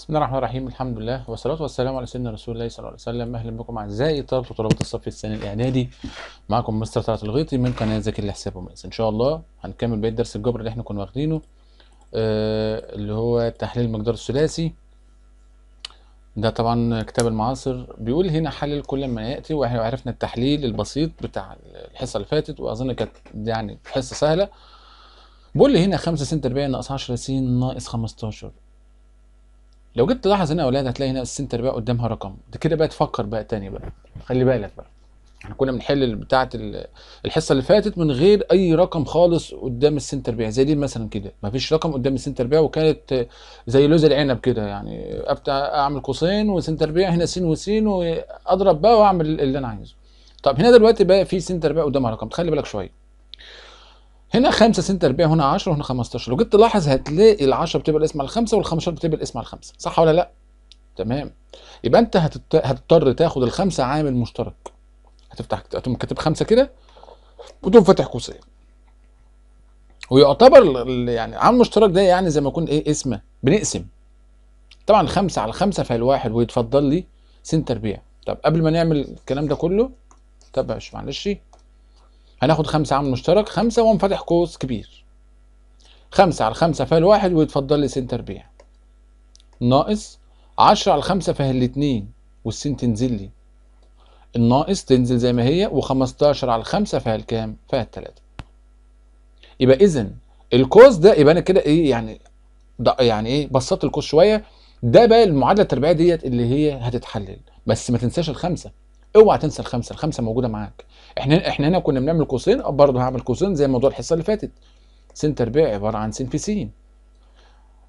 بسم الله الرحمن الرحيم الحمد لله والصلاة والسلام على سيدنا رسول الله صلى الله عليه وسلم أهلا بكم أعزائي طلبة وطلبة الصف الثاني الإعدادي معكم مستر طلعت الغيطي من قناة ذاكر لحساب ومقاس إن شاء الله هنكمل بقية درس الجبر اللي إحنا كنا واخدينه آه اللي هو تحليل المقدار الثلاثي ده طبعا كتاب المعاصر بيقول هنا حلل كل ما يأتي وعرفنا التحليل البسيط بتاع الحصة اللي فاتت وأظن كانت يعني حصة سهلة بيقول لي هنا 5 سنت 40 ناقص 10 س ناقص 15 لو جيت تلاحظ هنا يا اولاد هتلاقي هنا السنتر بقى قدامها رقم ده كده بقى تفكر بقى تاني بقى خلي بالك بقى احنا كنا بنحل بتاعه الحصه اللي فاتت من غير اي رقم خالص قدام السنتر بيع زي دي مثلا كده ما فيش رقم قدام السنتر بيع وكانت زي لوز العنب كده يعني ابدا اعمل قوسين وسنتر بيع هنا س وس واضرب بقى واعمل اللي انا عايزه طب هنا دلوقتي بقى في سنتر بيع قدامها رقم خلي بالك شويه هنا 5 سنتر تربيع هنا 10 وهنا 15 لو جيت تلاحظ هتلاقي ال 10 بتبقى الاسم على 5 وال 15 بتبقى الاسم على 5 صح ولا لا تمام يبقى انت هتضطر تاخد الخمسه عامل مشترك هتفتح هتقوم كاتب خمسه كده وتقوم فاتح قوسين ويعتبر يعني عامل مشترك ده يعني زي ما يكون ايه اسمه بنقسم طبعا 5 على 5 فهي الواحد ويتفضل لي سنتر تربيع طب قبل ما نعمل الكلام ده كله طب معلش هناخد خمسة عامل مشترك خمسة فاتح قوس كبير خمسة على خمسة فيها الواحد ويتفضل لي سين تربيع ناقص عشرة على خمسة فيها الاتنين والسين تنزل لي الناقص تنزل زي ما هي وخمستاشر على خمسة فيها الكام؟ فيها التلاتة يبقى إذا القوس ده يبقى أنا كده إيه يعني ده يعني إيه بسطت القوس شوية ده بقى المعادلة التربيعية ديت اللي هي هتتحلل بس ما تنساش الخمسة اوعى تنسى الخمسة الخمسة موجودة معاك احنا احنا هنا كنا بنعمل قوسين برضه هعمل قوسين زي موضوع الحصه اللي فاتت سين تربيع عباره عن سين في سين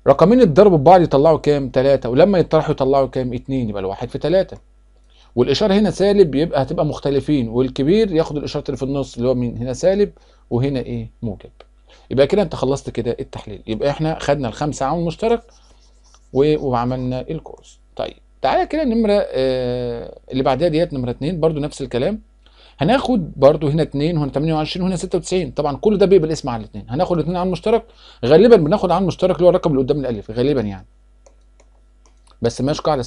رقمين اتضربوا ببعض يطلعوا كام 3 ولما يطرحوا يطلعوا كام 2 يبقى الواحد في 3 والاشاره هنا سالب يبقى هتبقى مختلفين والكبير ياخد الاشاره اللي في النص اللي هو من هنا سالب وهنا ايه موجب يبقى كده انت خلصت كده التحليل يبقى احنا خدنا الخمسه عامل مشترك وعملنا الكورس طيب تعالى كده النمره آه اللي بعدها ديت نمره 2 برده نفس الكلام هناخد برضو هنا 2 وهنا 28 وهنا 96 طبعا كل ده بيبقى الاسم على الاثنين هناخد الاثنين عن مشترك غالبا بناخد عن مشترك اللي هو الرقم اللي قدام الالف غالبا يعني بس ما يشقى على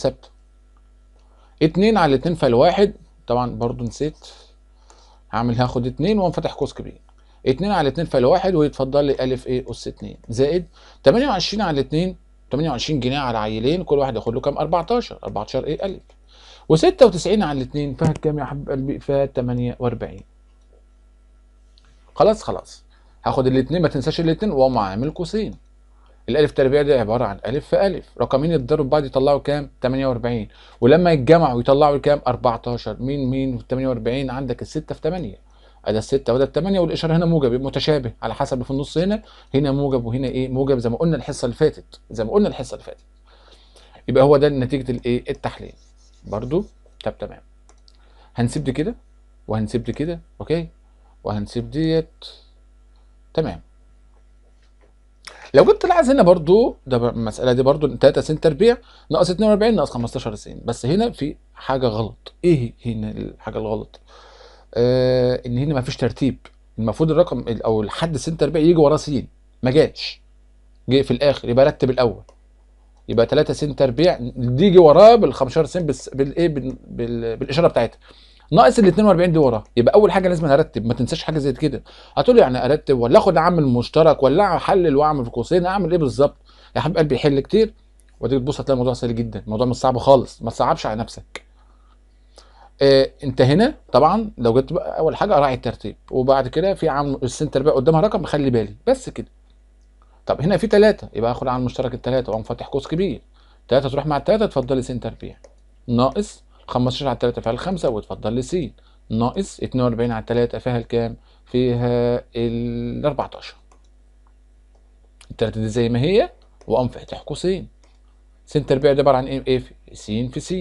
2 على 2 فالواحد طبعا برضو نسيت هعمل هاخد 2 وانفتح قوس كبير 2 على 2 فالواحد ويتفضل لي الف ايه اس 2 زائد 28 على 2 28 جنيه على عيلين كل واحد ياخد له كام 14 14 ايه الف و96 على الاثنين فيها كام يا حبيب قلبي؟ فات 48 خلاص خلاص هاخد الاثنين ما تنساش الاثنين واقوم عامل قوسين الالف تربيع دي عباره عن الف في الف رقمين يتضربوا بعض يطلعوا كام 48 ولما يتجمعوا يطلعوا كام 14 مين مين 48 عندك الستة في 8 ادي الستة وده الثمانية والاشاره هنا موجب متشابه على حسب في النص هنا هنا موجب وهنا ايه موجب زي ما قلنا الحصه اللي فاتت زي ما قلنا الحصه اللي فاتت يبقى هو ده نتيجه الايه التحليل برضو طب تمام هنسيب دي كده وهنسيب دي كده اوكي وهنسيب ديت تمام لو جبت تلاحظ هنا برضو ده المساله دي برضو 3 سنت تربيع ناقص 42 ناقص 15 سن بس هنا في حاجه غلط ايه هنا الحاجه الغلط آه ان هنا ما فيش ترتيب المفروض الرقم او الحد سنت تربيع يجي وراه سين ما جاتش جه في الاخر يبقى رتب الاول يبقى 3 س تربيع دي يجي وراه بال 15 إيه، س بالايه بالاشاره بتاعتها ناقص ال 42 دي وراه يبقى اول حاجه لازم ارتب ما تنساش حاجه زي كده هتقول يعني ارتب ولا اخد عامل مشترك ولا احلل واعمل في قوسين اعمل ايه بالظبط يا حبيب قلبي حل كتير وتيجي تبص هتلاقي الموضوع سهل جدا الموضوع مش صعب خالص ما تصعبش على نفسك إيه انت هنا طبعا لو جبت بقى اول حاجه اراعي الترتيب وبعد كده في عامل السنتر تربيع قدامها رقم خلي بالي بس كده طب هنا في تلاتة يبقى هاخد على المشترك الثلاثه واقوم فاتح قوس كبير تلاتة تروح مع الثلاثه اتفضل لي س تربيع ناقص 15 على التلاتة فيها الخمسه واتفضل لي س ناقص 42 على التلاتة فيها الكام؟ فيها ال 14 التلاته دي زي ما هي واقوم فاتح قوسين س تربيع ده عباره عن ايه؟ ايه س في س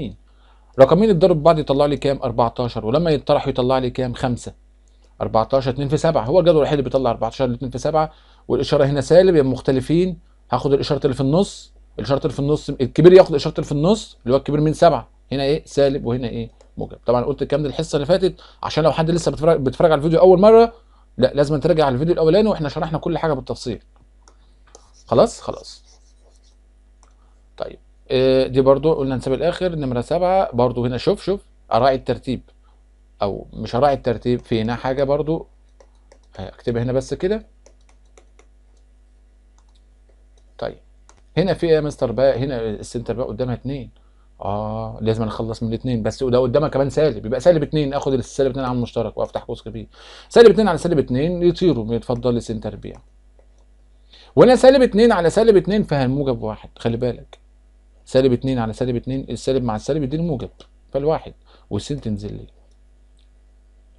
رقمين اتضرب ببعض يطلع لي كام؟ 14 ولما يطرحوا يطلع لي كام؟ 5 14 2 في 7 هو الجدول الوحيد اللي بيطلع 14 2 في 7 والاشاره هنا سالب يبقى مختلفين هاخد الاشاره اللي في النص الاشاره اللي في النص الكبير ياخد الاشاره اللي في النص اللي هو الكبير من سبعه هنا ايه سالب وهنا ايه موجب طبعا قلت الكلام ده الحصه اللي فاتت عشان لو حد لسه بيتفرج بيتفرج على الفيديو اول مره لا لازم تراجع على الفيديو الاولاني واحنا شرحنا كل حاجه بالتفصيل خلاص خلاص طيب آه، دي برضو قلنا نسيب الاخر نمره سبعة برضو هنا شوف شوف اراعي الترتيب او مش اراعي الترتيب في هنا حاجه برضو اكتبها هنا بس كده طيب هنا في ايه يا مستر بقى هنا السنتر بقى قدامها 2 اه لازم اخلص من الاثنين بس ده قدامها كمان سالب يبقى سالب 2 اخد السالب 2 على المشترك وافتح قوس كبير سالب 2 على سالب 2 يطيروا يتفضل السنتر بيع وانا سالب 2 على سالب 2 فهالموجب واحد خلي بالك سالب 2 على سالب 2 السالب مع السالب يديني موجب فالواحد والسين تنزل لي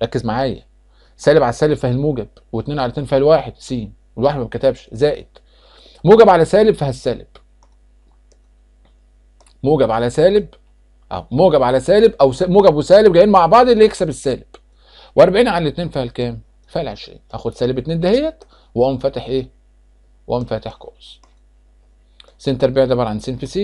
ركز معايا سالب على السالب فهي الموجب و على 2 فهي الواحد س والواحد ما بكتبش زائد موجب على سالب فهالسالب موجب على سالب اه موجب على سالب أو موجب وسالب جايين مع بعض اللي يكسب السالب و40 على 2 فالكام؟ فال 20 اخد سالب 2 دهيت واقوم فاتح ايه؟ واقوم فاتح قوس س تربيع ده عباره عن س في س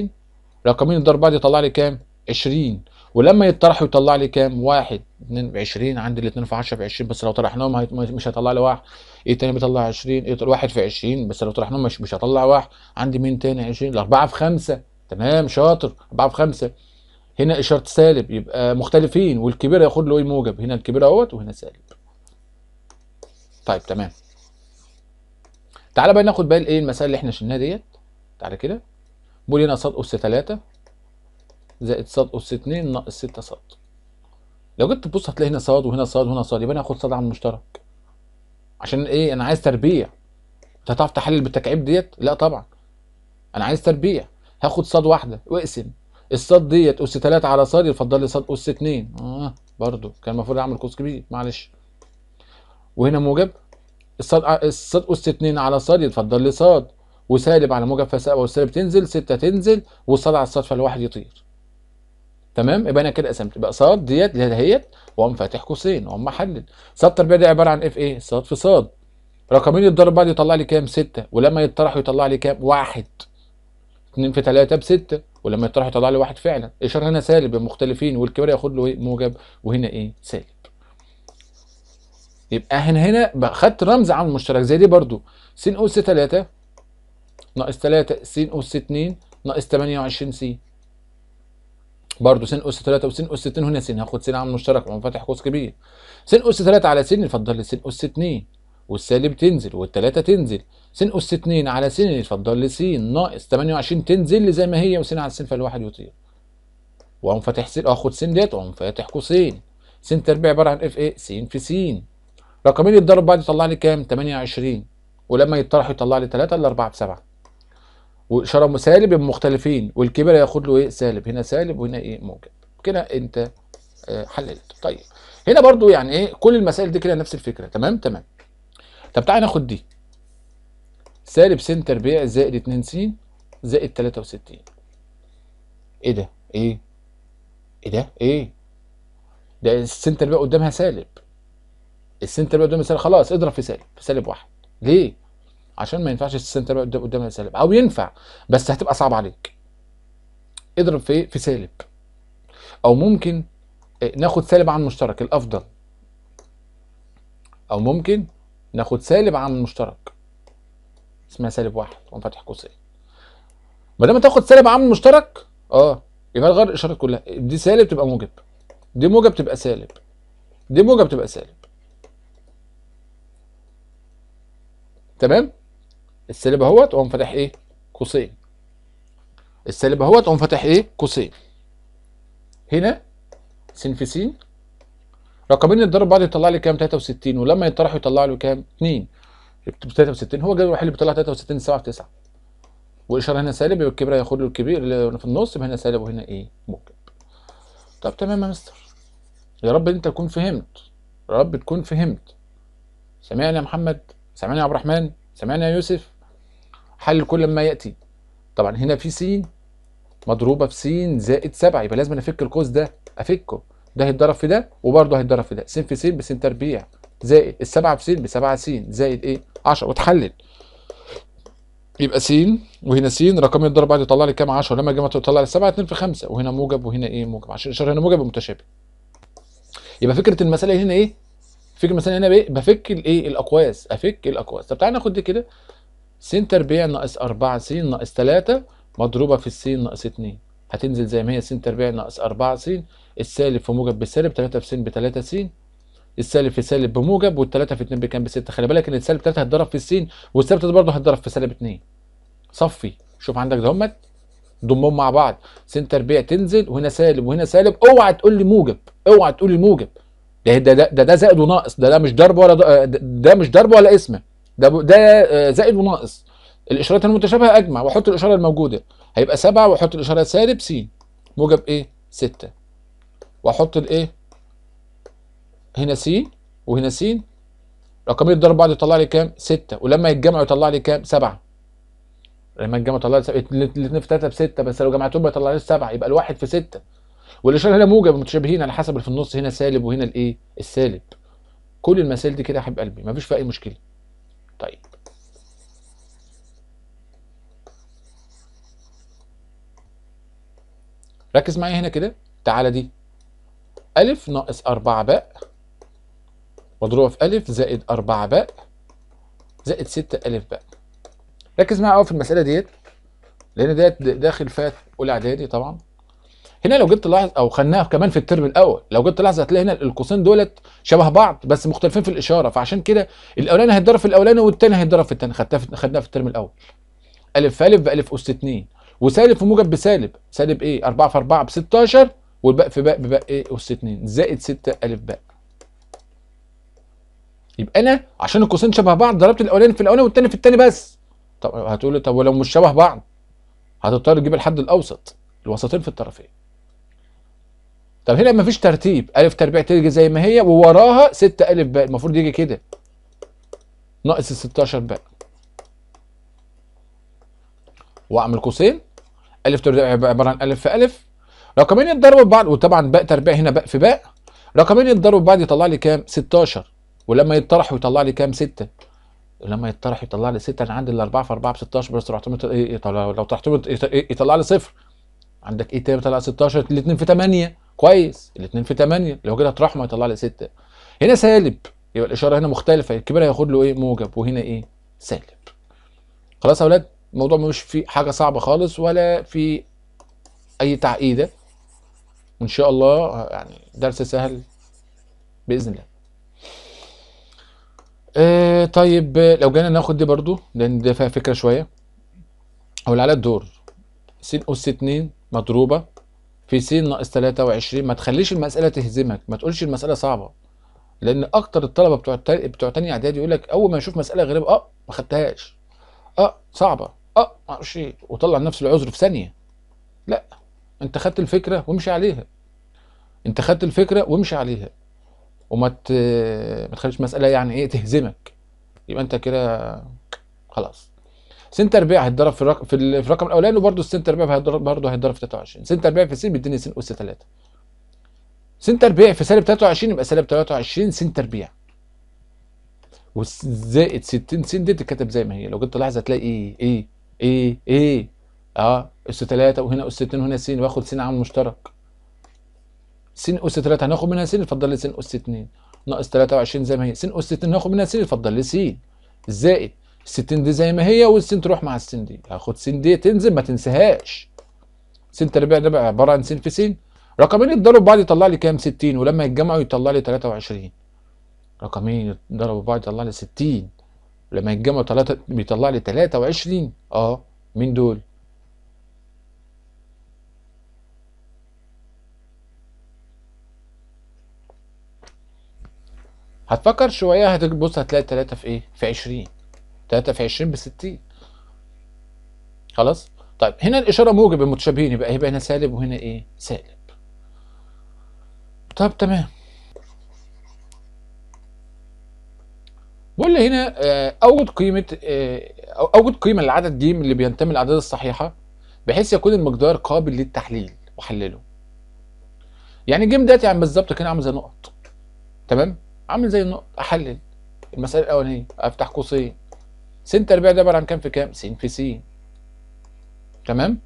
رقمين ضرب بعض يطلع لي كام؟ 20 ولما يطرح يطلع لي كام؟ واحد 2 ب 20 عندي الاثنين في 10 ب 20 بس لو طرحناهم مش هيطلع لي واحد ايه تاني بيطلع 20 ايه واحد في 20 بس لو طرحناهم مش مش هطلع واحد عندي مين تاني 20 الاربعه في خمسه تمام شاطر اربعه في خمسه هنا اشاره سالب يبقى مختلفين والكبير ياخد له ايه موجب هنا الكبير اهوت وهنا سالب طيب تمام تعالى بقى ناخد بقى الايه المسائل اللي احنا شلناها ديت تعالى كده بول هنا قصاد اس 3 زائد ص أس 2 ناقص 6 ص. لو جيت تبص هتلاقي هنا ص وهنا ص وهنا ص يبقى انا هاخد ص على المشترك عشان ايه انا عايز تربيع انت هتعرف تحلل بالتكعيب ديت لا طبعا انا عايز تربيع هاخد ص واحده واقسم الصاد ديت اس 3 على ص يفضل لي ص اس 2 اه برضو كان المفروض اعمل قوس كبير معلش وهنا موجب الصاد الصاد اس 2 على صاد يتفضل لي صاد وسالب على موجب فسالب والسالب تنزل 6 تنزل والصاد على الصاد فالواحد يطير تمام يبقى انا كده قسمت يبقى صاد ديت ديت واقوم فاتح قوسين واقوم محلل صاد التربيع ده عباره عن اف ايه صاد في صاد رقمين يتضرب بعض يطلع لي كام 6 ولما يتطرحوا يطلع لي كام 1 2 في 3 ب 6 ولما يطرح يطلع لي واحد فعلا الشر هنا سالب مختلفين والكبير ياخد له ايه موجب وهنا ايه سالب يبقى هنا هنا خدت رمز عامل مشترك زي دي برضو س اس 3 ناقص 3 س اس 2 ناقص 28 س برضه سين اس 3 وسين اس 2 هنا سين هاخد سين عامل مشترك واقوم فاتح قوس كبير سين اس 3 على سين يفضل لي سين اس 2 والسالب تنزل والتلاتة تنزل سين اس 2 على سين يفضل لي سين ناقص 28 تنزل لي زي ما هي وسين على سين فالواحد يطير واقوم فاتح سين اخد سين ديت واقوم فاتح قوسين سين تربيع عباره عن اف ايه سين في سين رقمين يتضرب بعض يطلع لي كام 28 ولما يتطرح يطلع لي 3 ل 4 ب 7 وشرم سالب مختلفين والكبير ياخد له ايه سالب هنا سالب وهنا ايه موجب كده انت آه، حللت طيب هنا برضو يعني ايه كل المسائل دي كده نفس الفكره تمام تمام طب تعالى ناخد دي سالب سنتر تربيع زائد 2 س زائد 63 ايه ده ايه ايه ده ايه ده س تربيع قدامها سالب السين تربيع قدامها سالب خلاص اضرب في سالب في سالب واحد ليه عشان ما ينفعش السنتر بقى قدام سالب او ينفع بس هتبقى صعبه عليك اضرب في في سالب او ممكن آه، ناخد سالب عن مشترك الافضل او ممكن ناخد سالب عن مشترك اسمها سالب واحد وانفتح قوسين ما دام تاخد سالب عن مشترك اه يبقى غير الاشارات كلها دي سالب تبقى موجب دي موجب تبقى سالب دي موجب تبقى سالب تمام السالب اهوت اقوم فاتح ايه قوسين السالب اهوت اقوم فاتح ايه قوسين هنا س في س رقمين يتضرب بعض يطلع لي كام 63 ولما يطرحوا يطلع له كام 2 63 هو الجدول الوحيد اللي بيطلع 63 7 في 9 والاشاره هنا سالب يبقى الكبير هياخد له الكبير اللي في النص يبقى هنا سالب وهنا ايه موجب طب تمام يا مستر يا رب انت تكون فهمت يا رب تكون فهمت سامعني يا محمد سامعني يا عبد الرحمن سامعني يا يوسف حل كل ما ياتي طبعا هنا في س مضروبه في س زائد 7 يبقى لازم افك القوس ده افكه ده هيتضرب في ده وبرده هيتضرب في ده س في س بس تربيع زائد السبعة في س بسبعة س زائد ايه 10 وتحلل يبقى س وهنا س رقم يتضرب بعد يطلع لي كام 10 لما الجمع تطلع لي 7 2 في 5 وهنا موجب وهنا ايه موجب عشان الاشاره هنا موجب ومتشابه يبقى فكره المساله هنا ايه فكره المساله هنا ايه بفك الايه الاقواس افك الاقواس طب تعالى ناخد دي كده س تربيع ناقص 4 س ناقص 3 مضروبة في الس ناقص 2 هتنزل زي ما هي س تربيع ناقص 4 س السالب في موجب بالسالب 3 في س 3 س السالب في سالب بموجب وال3 في 2 بكام ب 6 خلي بالك ان السالب 3 هتضرب في السين والسالب 3 برضه هتضرب في سالب 2 صفي شوف عندك دهمت ضمهم مع بعض س تربيع تنزل وهنا سالب وهنا سالب اوعى تقول لي موجب اوعى تقول لي موجب ده ده ده, ده زائد وناقص ده ده مش ضرب ولا ده, ده مش ضرب ولا اسمه ده ده آه، زائد وناقص الاشارات المتشابهه اجمع واحط الاشاره الموجوده هيبقى 7 واحط الاشاره سالب س موجب ايه 6 واحط الايه هنا س وهنا س رقمين ضرب بعض يطلع لي كام 6 ولما يتجمعوا يطلع لي كام 7 لما يتجمعوا يطلع لي الاثنين في ثلاثه بسته بس لو جمعتهم يطلع لي سبعه يبقى الواحد في سته والاشاره هنا موجب متشابهين على حسب اللي في النص هنا سالب وهنا الايه؟ السالب. كل المسائل دي كده يا حبيب قلبي مفيش فيها اي مشكله. طيب ركز معايا هنا كده تعالى دي ألف ناقص أربعة باء مضروبة في ألف زائد أربعة باء زائد ستة ألف باء ركز معايا قوي في المسألة ديت لأن ديت داخل فيها أولى إعدادي طبعا هنا لو جبت لاحظ او خدناها كمان في الترم الاول لو جبت لاحظ هتلاقي هنا القوسين دولت شبه بعض بس مختلفين في الاشاره فعشان كده الاولاني هيتضرب في الاولاني والثاني هيتضرب في الثاني خدتها خدناها في الترم الاول الف في الف بالف اس 2 وسالب في موجب بسالب سالب ايه 4 في 4 ب 16 والباقي في باء بباء ايه اس 2 زائد 6 الف باء يبقى انا عشان القوسين شبه بعض ضربت الاولاني في الاولاني والثاني في الثاني بس طب هتقول لي طب ولو مش شبه بعض هتضطر تجيب الحد الاوسط الوسطين في الطرفين طب هنا مفيش ترتيب ا تربيع تيجي زي ما هي ووراها 6 ا ب المفروض يجي كده ناقص ال 16 ب واعمل قوسين ا تربيع عباره عن ا في ا رقمين يتضربوا في بعض وطبعا ب تربيع هنا ب في ب رقمين يتضربوا في بعض يطلع لي كام 16 ولما يتطرحوا يطلع لي كام 6 لما يتطرح يطلع لي 6 انا عندي ال 4 في 4 ب 16 بس رحت إيه, إيه، لو طرحتهم إيه، إيه، يطلع لي صفر عندك ايه تاني طلع 16 الاثنين في 8 كويس الاثنين في 8 لو كده هتروح ما يطلع لي 6 هنا سالب يبقى الاشاره هنا مختلفه الكبير هياخد له ايه موجب وهنا ايه سالب خلاص يا اولاد الموضوع مش فيه حاجه صعبه خالص ولا في اي تعقيده وان شاء الله يعني درس سهل باذن الله آه طيب لو جينا ناخد دي برضو لان ده فيها فكره شويه او اللي على الدور س اس 2 مضروبه في س ناقص 23 ما تخليش المساله تهزمك ما تقولش المساله صعبه لان اكتر الطلبه بتوع بتوع تانية اعدادي يقول لك اول ما يشوف مساله غريبه اه ما خدتهاش اه صعبه اه ما اعرفش ايه وطلع نفس العذر في ثانيه لا انت خدت الفكره وامشي عليها انت خدت الفكره وامشي عليها وما ت... ما تخليش مساله يعني ايه تهزمك يبقى انت كده خلاص سنتر باك هيتضرب في الرقم في الرقم الاولاني وبرده السنتر باك هيتضرب برده هيتضرب في 23 سنتر باك في سين بيديني سين اس 3 سنتر بيع في سالب 23 يبقى سالب 23 سنتر بيع وزائد 60 سين دي تتكتب زي ما هي لو جبت لاحظ هتلاقي ايه ايه ايه ايه اه اس 3 وهنا اس 2 وهنا س واخد س عامل مشترك سين اس 3 هناخد منها س اتفضل لي سين اس 2 ناقص 23 زي ما هي سين اس 2 هناخد منها س اتفضل لي س زائد الستين دي زي ما هي والسين تروح مع السين دي هاخد سين دي تنزل ما تنساهاش سين تربيع ده بقى عباره عن سين في سين رقمين يتضربوا بعض يطلع لي كام 60 ولما يتجمعوا يطلع لي 23 رقمين يتضربوا بعض يطلع لي 60 ولما يتجمعوا ثلاثة بيطلع لي 23 اه مين دول هتفكر شويه هتبص هتلاقي 3 في ايه في 20 3 في 20 ب 60 خلاص طيب هنا الاشاره موجب المتشابهين يبقى هيبقى هنا سالب وهنا ايه سالب طب تمام بقول لي هنا آه، اوجد قيمه آه، اوجد قيمه للعدد ج اللي بينتمي للاعداد الصحيحه بحيث يكون المقدار قابل للتحليل وحلله يعني الجيم ده يعني بالظبط كده عامل زي نقط تمام عامل زي النقط احلل المساله الاولانيه افتح قوسين سين تربيع ده عباره عن كام في كام؟ س في س تمام؟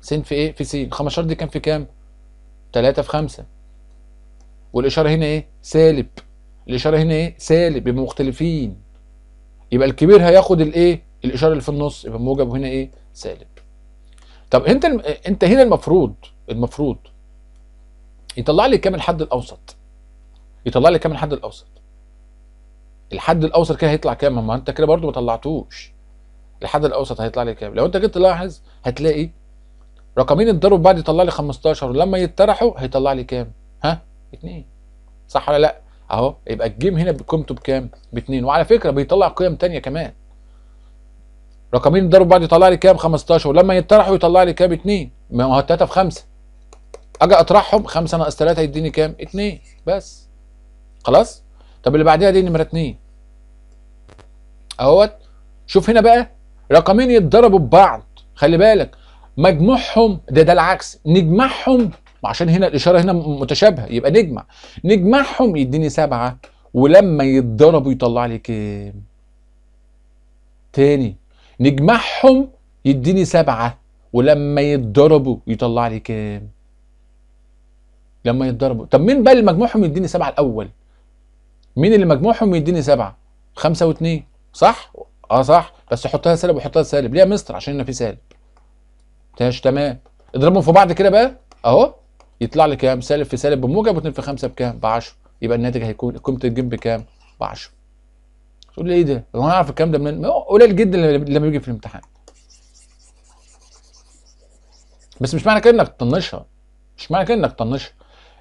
س في ايه؟ في س ال 15 دي كام في كام؟ 3 في 5 والاشاره هنا ايه؟ سالب الاشاره هنا ايه؟ سالب يبقى مختلفين يبقى الكبير هياخد الايه؟ الاشاره اللي في النص يبقى موجب هنا ايه؟ سالب طب انت انت هنا المفروض المفروض يطلع لي كام الحد الاوسط؟ يطلع لي كام الحد الاوسط؟ الحد الاوسط كده هيطلع كام ما انت كده برضو ما طلعتوش الحد الاوسط هيطلع لي كام لو انت جيت تلاحظ هتلاقي رقمين اتضرب بعض يطلع لي 15 ولما يتطرحوا هيطلع لي كام ها 2 صح ولا لا اهو يبقى الجيم هنا قيمته بكام ب2 وعلى فكره بيطلع قيم ثانيه كمان رقمين اتضرب بعض يطلع لي كام 15 ولما يتطرحوا يطلع لي كام 2 ما هو 3 في 5 اجي اطرحهم 5 ناقص 3 يديني كام 2 بس خلاص طب اللي بعديها دي نمره 2 اهوت شوف هنا بقى رقمين يتضربوا ببعض خلي بالك مجموعهم ده ده العكس نجمعهم عشان هنا الاشاره هنا متشابهه يبقى نجمع نجمعهم يديني سبعه ولما يتضربوا يطلع لي كام؟ تاني نجمعهم يديني سبعه ولما يتضربوا يطلع لي كام؟ لما يتضربوا طب مين بقى اللي مجموعهم يديني سبعه الاول؟ مين اللي مجموعهم يديني سبعة خمسة واتنين صح اه صح بس حطها سالب وحطها سالب ليه يا مستر عشان هنا في سالب ماشي تمام اضربهم في بعض كده بقى اهو يطلع لي كام سالب في سالب بموجب واثنين في خمسه بكام ب 10 يبقى الناتج هيكون قيمه الجيم بكام ب 10 تقول لي ايه ده هو انا اعرف الكلام ده منين قليل جدا لما يجي في الامتحان بس مش معنى كده انك تطنشها مش معنى كده انك تطنشها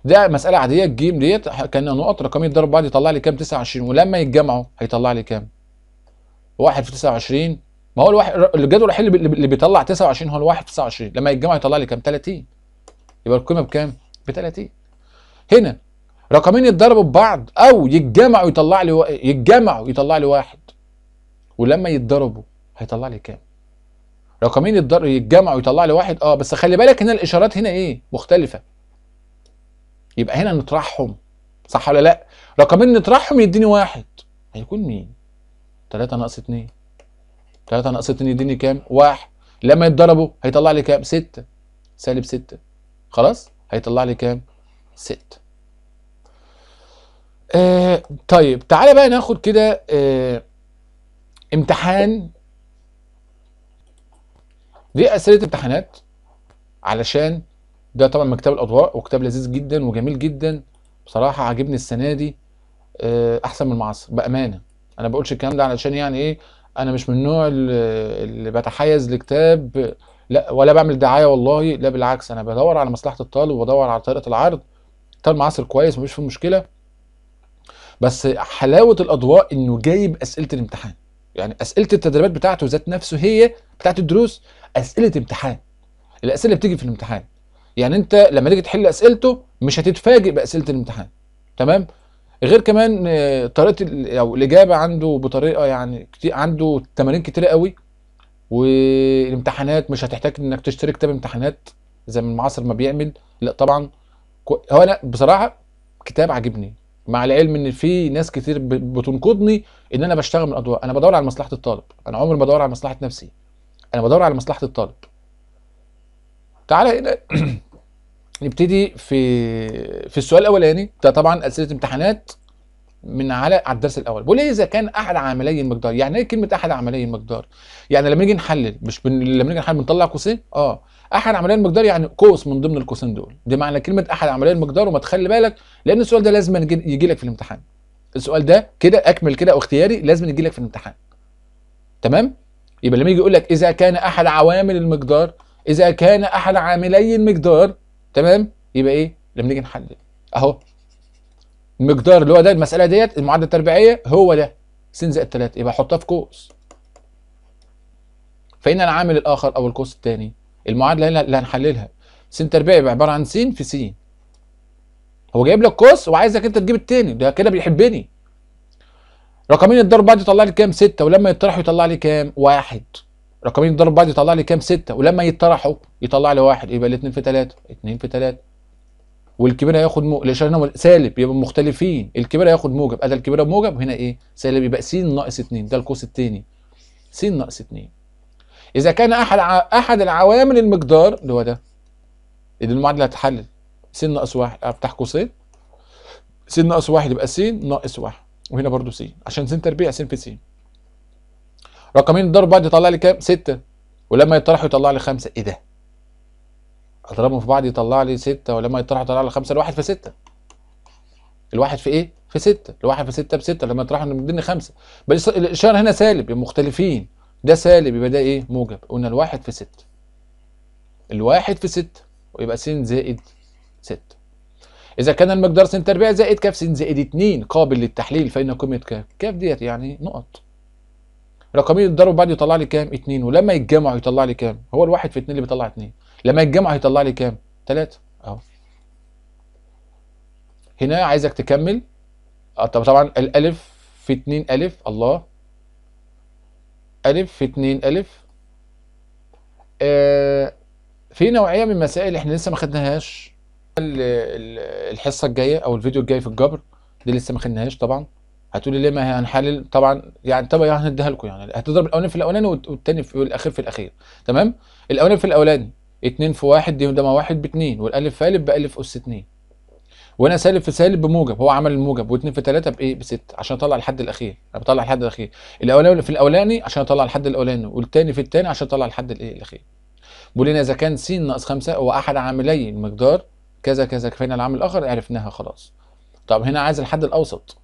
ده مساله عاديه الجيم ديت كان نقط رقميه ضرب بعض يطلع لي كام 29 ولما يتجمعوا هيطلع لي كام 1 في 29 ما هو الواحد الجدول الوحيد اللي بيطلع 29 هو الواحد في 29 لما يتجمعوا يطلع لي كام 30 يبقى القيمه بكام ب 30 هنا رقمين يتضربوا ببعض او يتجمعوا يطلع لي و... يتجمعوا يطلع لي واحد ولما يتضربوا هيطلع لي كام رقمين يتجمعوا يطلع لي واحد اه بس خلي بالك هنا الاشارات هنا ايه مختلفه يبقى هنا نطرحهم صح ولا لا رقمين نطرحهم يديني واحد هيكون مين 3 ناقص 2 3 ناقص 2 يديني كام واحد لما يتضربوا هيطلع لي كام 6 سالب 6 خلاص هيطلع لي كام 6 آه طيب تعالى بقى ناخد كده آه امتحان دي اسئله امتحانات علشان ده طبعا مكتب الاضواء وكتاب لذيذ جدا وجميل جدا بصراحه عاجبني السنه دي آه، احسن من المعاصر بامانه انا بقولش الكلام ده علشان يعني ايه انا مش من النوع اللي بتحيز لكتاب لا ولا بعمل دعايه والله لا بالعكس انا بدور على مصلحه الطالب وبدور على طريقه العرض كتاب معاصر كويس مفيش فيه مشكله بس حلاوه الاضواء انه جايب اسئله الامتحان يعني اسئله التدريبات بتاعته ذات نفسه هي بتاعت الدروس اسئله امتحان الاسئله بتيجي في الامتحان يعني انت لما تيجي تحل اسئلته مش هتتفاجئ باسئله الامتحان تمام غير كمان آه، طريقه او الاجابه عنده بطريقه يعني كتير عنده تمارين كتير قوي والامتحانات مش هتحتاج انك تشتري كتاب امتحانات زي ما المعاصر ما بيعمل لا طبعا هو انا بصراحه كتاب عاجبني مع العلم ان في ناس كتير بتنقضني ان انا بشتغل من الادوار انا بدور على مصلحه الطالب انا عمري ما بدور على مصلحه نفسي انا بدور على مصلحه الطالب تعالى هنا نبتدي في في السؤال الاولاني ده طبعا اسئله امتحانات من على على الدرس الاول بيقول اذا كان احد عملي المقدار يعني ايه كلمه احد عملي المقدار يعني لما نيجي نحلل مش بن... لما نيجي نحلل بنطلع قوسين اه احد عملي المقدار يعني قوس من ضمن القوسين دول دي معنى كلمه احد عملي المقدار وما تخلي بالك لان السؤال ده لازم يجي لك في الامتحان السؤال ده كده اكمل كده او اختياري لازم يجي لك في الامتحان تمام يبقى لما يجي يقول لك اذا كان احد عوامل المقدار اذا كان احد عاملي المقدار تمام يبقى ايه لما نيجي نحلل اهو المقدار اللي هو ده المساله ديت المعادله التربيعيه هو ده س زائد 3 يبقى حطها في قوس فإن العامل الآخر أو القوس الثاني المعادلة اللي هنحللها س تربيعي يبقى عبارة عن س في س هو جايب لك قوس وعايزك أنت تجيب الثاني ده كده بيحبني رقمين الضرب بعض يطلع لي كام؟ 6 ولما يطرحوا يطلع لي كام؟ واحد رقمين ضرب بعض يطلع لي كام 6 ولما يتطرحوا يطلع لي واحد يبقى الاثنين في 3 2 في 3 والكبير هياخد مو... الاشارين سالب يبقى مختلفين الكبير هياخد موجب ادي الكبير موجب وهنا ايه سالب يبقى س ناقص 2 ده القوس الثاني س ناقص 2 اذا كان احد ع... احد العوامل المقدار اللي هو ده اذا المعادله هتتحلل س ناقص 1 افتح قوسين س ناقص 1 يبقى س ناقص 1 وهنا برده س عشان س تربيع س في س رقمين ضرب بعض يطلع لي كام؟ ستة ولما يطرحوا يطلع لي خمسة ايه ده؟ اضربهم في بعض يطلع لي ستة ولما يطرحوا يطلع لي خمسة الواحد في ستة الواحد في ايه؟ في ستة الواحد في ستة بستة لما يطرحوا مديني خمسة بس الإشارة هنا سالب مختلفين ده سالب يبقى ده ايه؟ موجب قلنا الواحد في ستة الواحد في ستة ويبقى س زائد ستة إذا كان المقدار س تربيع زائد ك س زائد اتنين قابل للتحليل فإن قيمة ك ك ديت يعني نقط رقمين يتضربوا بعض يطلع لي كام؟ 2 ولما يتجمعوا يطلع لي كام؟ هو الواحد في 2 اللي بيطلع 2 لما يتجمعوا هيطلع لي كام؟ 3 اهو هنا عايزك تكمل آه، طب طبعا الالف في 2 الف الله الف في 2 الف آه في نوعيه من المسائل احنا لسه ما خدناهاش الحصه الجايه او الفيديو الجاي في الجبر دي لسه ما خدناهاش طبعا هتقولي ليه ما هي هنحلل طبعا يعني طبعا يعني هنديها لكم يعني هتضرب الاولاني في الاولاني والثاني في الاخير في الاخير تمام الاولاني في الاولاني 2 في 1 دي ده 1 ب 2 والالف في الف بالف اس 2 وانا سالب في سالب بموجب هو عمل الموجب و2 في 3 بايه ب 6 عشان اطلع الحد الاخير انا بطلع الحد الاخير الاولاني في الاولاني عشان اطلع الحد الاولاني والثاني في الثاني عشان اطلع الحد الايه الاخير بيقول لنا اذا كان س ناقص 5 هو احد عاملي المقدار كذا كذا كفينا العامل الاخر عرفناها خلاص طب هنا عايز الحد الاوسط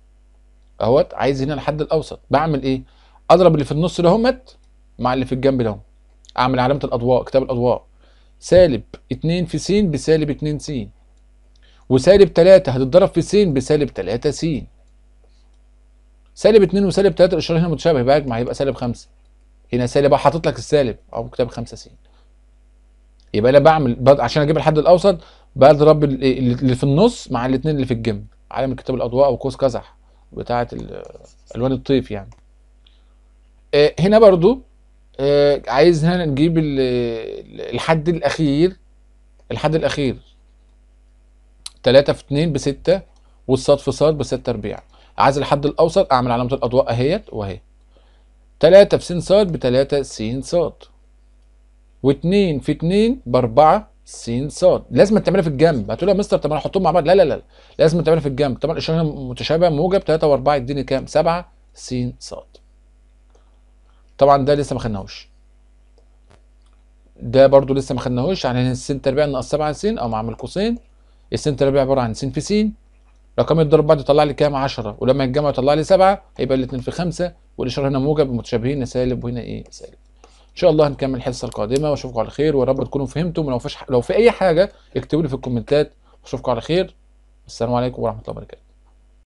اهوت عايز هنا الحد الاوسط بعمل ايه اضرب اللي في النص ده همت مع اللي في الجنب ده اعمل علامه الاضواء كتاب الاضواء سالب 2 في س بسالب 2 س وسالب 3 هتتضرب في س بسالب 3 س سالب 2 وسالب 3 الاشاره هنا متشابهه بقى اجمع يبقى سالب 5 هنا سالب بقى أه، حاطط لك السالب اهو كتاب 5 س يبقى انا بعمل عشان اجيب الحد الاوسط بضرب اللي في النص مع الاثنين اللي في الجنب علامه كتاب الاضواء او قوس قزح بتاعه الوان الطيف يعني آه، هنا برضو آه، عايز هنا نجيب الحد الاخير الحد الاخير 3 في 2 ب 6 والصاد في صاد ب 6 ارباع عايز الحد الاوسط اعمل علامه الاضواء اهيت وأهي 3 في س صاد ب 3 س صاد و2 في 2 ب 4 سين ص لازم تعملها في الجنب هتقول يا مستر طب انا احطهم مع بعض لا لا لا لازم تعملها في الجنب طبعا الاشاره متشابهه موجب 3 و4 يديني كام 7 س ص طبعا ده لسه ما خدناهوش ده برضو لسه ما خدناهوش يعني السين تربيع ناقص 7 س او معامل قوسين السين تربيع عباره عن س في س رقم يتضرب بعض يطلع لي كام 10 ولما يتجمع يطلع لي 7 هيبقى الاثنين في 5 والاشاره هنا موجب متشابهين سالب وهنا ايه سالب ان شاء الله هنكمل الحصه القادمه واشوفكم على خير ويا رب تكونوا فهمتم ولو فيش لو في اي حاجه اكتبوا لي في الكومنتات اشوفكم على خير السلام عليكم ورحمه الله وبركاته